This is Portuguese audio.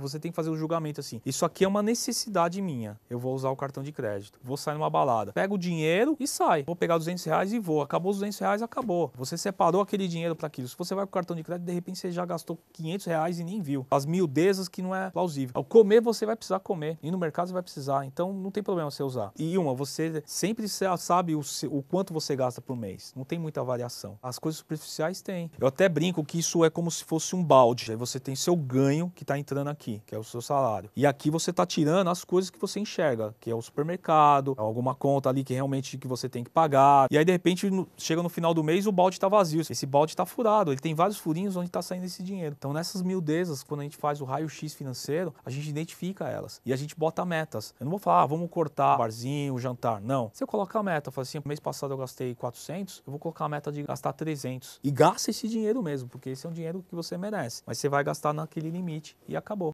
Você tem que fazer o um julgamento assim. Isso aqui é uma necessidade minha. Eu vou usar o cartão de crédito. Vou sair numa balada. Pego o dinheiro e sai. Vou pegar 200 reais e vou. Acabou os 200 reais, acabou. Você separou aquele dinheiro para aquilo. Se você vai com o cartão de crédito, de repente você já gastou 500 reais e nem viu. As miudezas que não é plausível. Ao comer, você vai precisar comer. E no mercado, você vai precisar. Então, não tem problema você usar. E uma, você sempre sabe o, o quanto você gasta por mês. Não tem muita variação. As coisas superficiais têm. Eu até brinco que isso é como se fosse um balde. Aí você tem seu ganho que está entrando aqui aqui, que é o seu salário. E aqui você está tirando as coisas que você enxerga, que é o supermercado, alguma conta ali que realmente que você tem que pagar. E aí, de repente, chega no final do mês, o balde está vazio. Esse balde está furado, ele tem vários furinhos onde está saindo esse dinheiro. Então, nessas miudezas, quando a gente faz o raio-x financeiro, a gente identifica elas e a gente bota metas. Eu não vou falar, ah, vamos cortar o barzinho, o jantar. Não. se eu colocar a meta, falo assim, mês passado eu gastei 400, eu vou colocar a meta de gastar 300. E gasta esse dinheiro mesmo, porque esse é um dinheiro que você merece. Mas você vai gastar naquele limite e acabou.